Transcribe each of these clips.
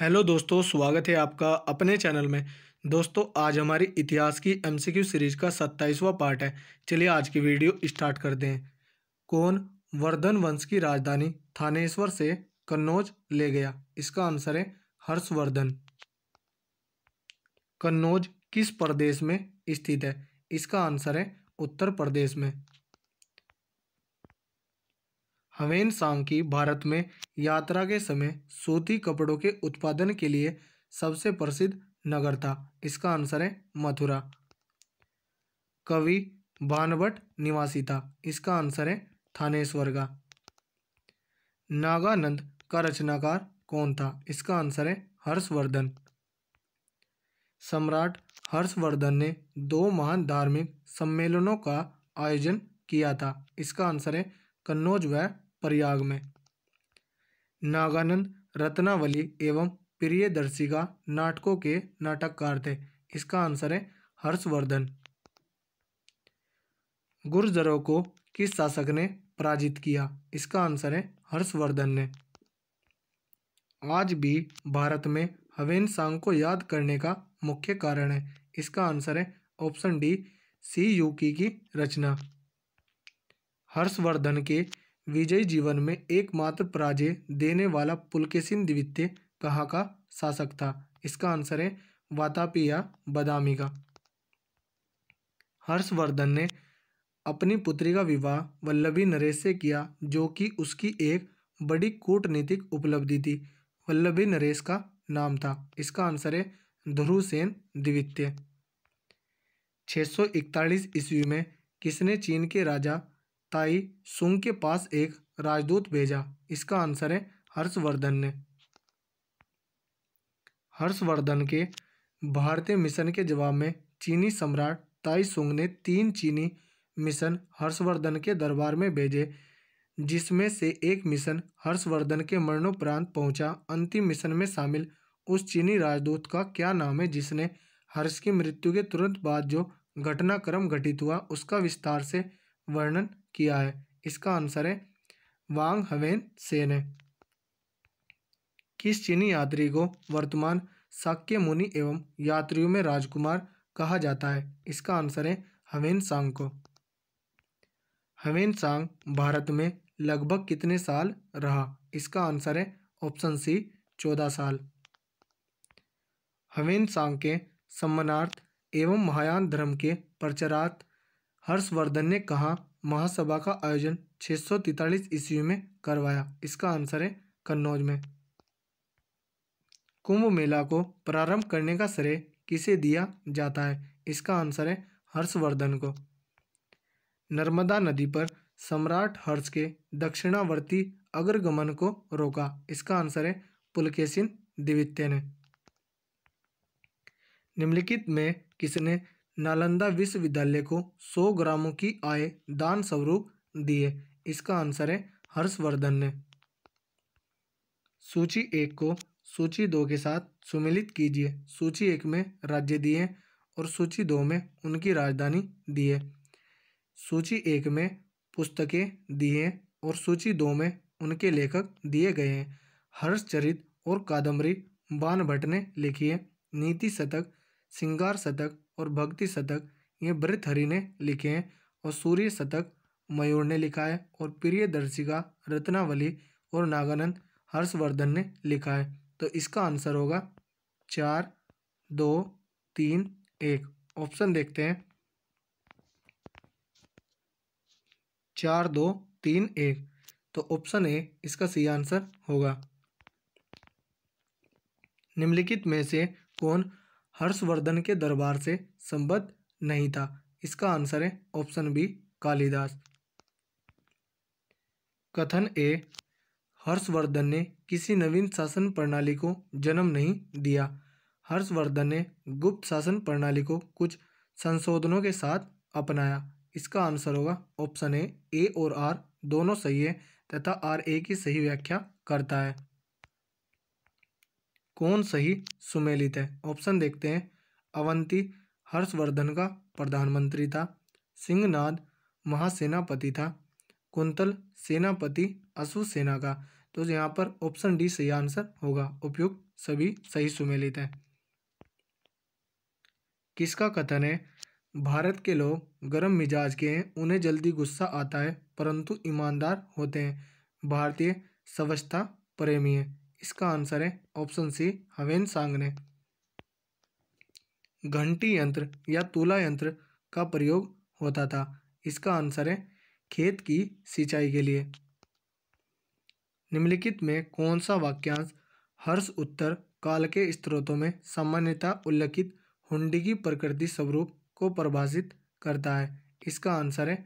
hello दोस्तों स्वागत है आपका अपने चैनल में दोस्तों आज हमारी इतिहास की एमसीक्यू सीरीज का सत्ताईसवां पार्ट है चलिए आज की वीडियो स्टार्ट कर दें कौन वर्धन वंश की राजधानी थानेश्वर से कन्नौज ले गया इसका आंसर है हर्षवर्धन कन्नौज किस प्रदेश में स्थित है इसका आंसर है उत्तर प्रदेश में हवेन सांग की भारत में यात्रा के समय सूती कपड़ों के उत्पादन के लिए सबसे प्रसिद्ध नगर था इसका आंसर है मथुरा कवि भानभट निवासी था इसका आंसर है थानेश्वर का नागानंद का रचनाकार कौन था इसका आंसर है हर्षवर्धन सम्राट हर्षवर्धन ने दो महान धार्मिक सम्मेलनों का आयोजन किया था इसका आंसर है कन्नौज व प्रयाग में नागानंद रत्नावली एवं प्रियदर्शिका नाटकों के नाटककार थे इसका आंसर है हर्षवर्धन गुर्जरों को किस शासक ने पराजित किया इसका आंसर है हर्षवर्धन ने आज भी भारत में हवेन सांग को याद करने का मुख्य कारण है इसका आंसर है ऑप्शन डी सी यूकी की रचना हर्षवर्धन के विजयी जीवन में एकमात्र पराजय देने वाला पुलकेसिन द्वितीय कहाँ का शासक था इसका आंसर है वातापी या बदामी का हर्षवर्धन ने अपनी पुत्री का विवाह वल्लभी नरेश से किया जो कि उसकी एक बड़ी कूटनीतिक उपलब्धि थी वल्लभी नरेश का नाम था इसका आंसर है ध्रुवसेन द्वितीय 641 ईस्वी में किसने चीन के राजा ताई सुंग के पास एक राजदूत भेजा इसका आंसर है हर्षवर्धन ने हर्षवर्धन के भारतीय मिशन के जवाब में चीनी सम्राट ताई सुंग ने तीन चीनी मिशन हर्षवर्धन के दरबार में भेजे जिसमें से एक मिशन हर्षवर्धन के मरणोपरांत पहुंचा अंतिम मिशन में शामिल उस चीनी राजदूत का क्या नाम है जिसने हर्ष की मृत्यु के तुरंत बाद जो घटनाक्रम घटित हुआ उसका विस्तार से वर्णन किया है इसका आंसर है वांग हवेन से ने किस चीनी यात्री को वर्तमान शाक्य मुनि एवं यात्रियों में राजकुमार कहा जाता है इसका आंसर है हवेन सांग को हवेन सांग भारत में लगभग कितने साल रहा इसका आंसर है ऑप्शन सी चौदह साल हवेन सांग के सम्मानार्थ एवं महायान धर्म के प्रचारार्थ हर्षवर्धन ने कहा महासभा का आयोजन छः सौ तैतालीस ईस्वी में करवाया इसका आंसर है कन्नौज में कुंभ मेला को प्रारंभ करने का श्रेय किसे दिया जाता है इसका आंसर है हर्षवर्धन को नर्मदा नदी पर सम्राट हर्ष के दक्षिणावर्ती अग्रगमन को रोका इसका आंसर है पुलकेसिन दिवित्य ने निम्नलिखित में किसने नालंदा विश्वविद्यालय को सौ ग्रामों की आय दान स्वरूप दिए इसका आंसर है हर्षवर्धन ने सूची एक को सूची दो के साथ सुमिलित कीजिए सूची एक में राज्य दिए और सूची दो में उनकी राजधानी दिए सूची एक में पुस्तकें दिए और सूची दो में उनके लेखक दिए गए हैं हर्षचरित और कादम्बरी बानभट्ट ने लिखी है नीति शतक सिंगार शतक और भक्ति शतक ये भृतहरि ने लिखे हैं और सूर्य शतक मयूर ने लिखा है और प्रिय दर्शिका रत्नावली और नागानंद हर्षवर्धन ने लिखा है तो इसका आंसर होगा चार दो तीन एक ऑप्शन देखते हैं चार दो तीन एक तो ऑप्शन ए इसका सही आंसर होगा निम्नलिखित में से कौन हर्षवर्धन के दरबार से संबद्ध नहीं था इसका आंसर है ऑप्शन बी कालिदास कथन ए हर्षवर्धन ने किसी नवीन शासन प्रणाली को जन्म नहीं दिया हर्षवर्धन ने गुप्त शासन प्रणाली को कुछ संशोधनों के साथ अपनाया इसका आंसर होगा ऑप्शन ए ए और आर दोनों सही है तथा आर ए की सही व्याख्या करता है कौन सही सुमेलित है ऑप्शन देखते हैं अवंती हर्षवर्धन का प्रधानमंत्री था सिंहनाद महासेनापति था कुंतल सेनापति अशु सेना का तो यहाँ पर ऑप्शन डी सही आंसर होगा उपयुक्त सभी सही सुमेलित है किसका कथन है भारत के लोग गर्म मिजाज के हैं उन्हें जल्दी गुस्सा आता है परंतु ईमानदार होते हैं भारतीय स्वच्छता प्रेमी है इसका आंसर है ऑप्शन सी हवेन सांग ने घंटी यंत्र या तुला यंत्र का प्रयोग होता था इसका आंसर है खेत की सिंचाई के लिए निम्नलिखित में कौन सा वाक्यांश हर्ष उत्तर काल के स्त्रोतों में सामान्यता उल्लिखित हुंडी की प्रकृति स्वरूप को परिभाषित करता है इसका आंसर है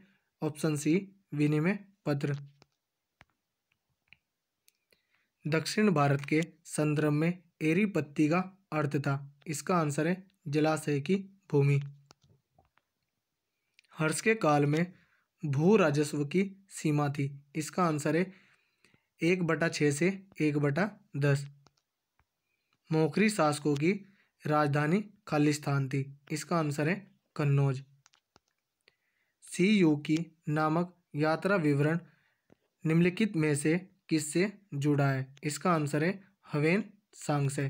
ऑप्शन सी विनिमय पत्र दक्षिण भारत के संदर्भ में एरी पत्ती का अर्थ था इसका आंसर है जलाशय की भूमि हर्ष के काल में भू राजस्व की सीमा थी इसका आंसर है एक बटा छः से एक बटा दस मोखरी शासकों की राजधानी खालिस्तान थी इसका आंसर है कन्नौज सी यू की नामक यात्रा विवरण निम्नलिखित में से किससे जुड़ा है इसका आंसर है हवेन सांग से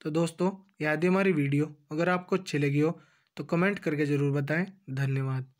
तो दोस्तों याद हमारी वीडियो अगर आपको अच्छी लगी हो तो कमेंट करके ज़रूर बताएं धन्यवाद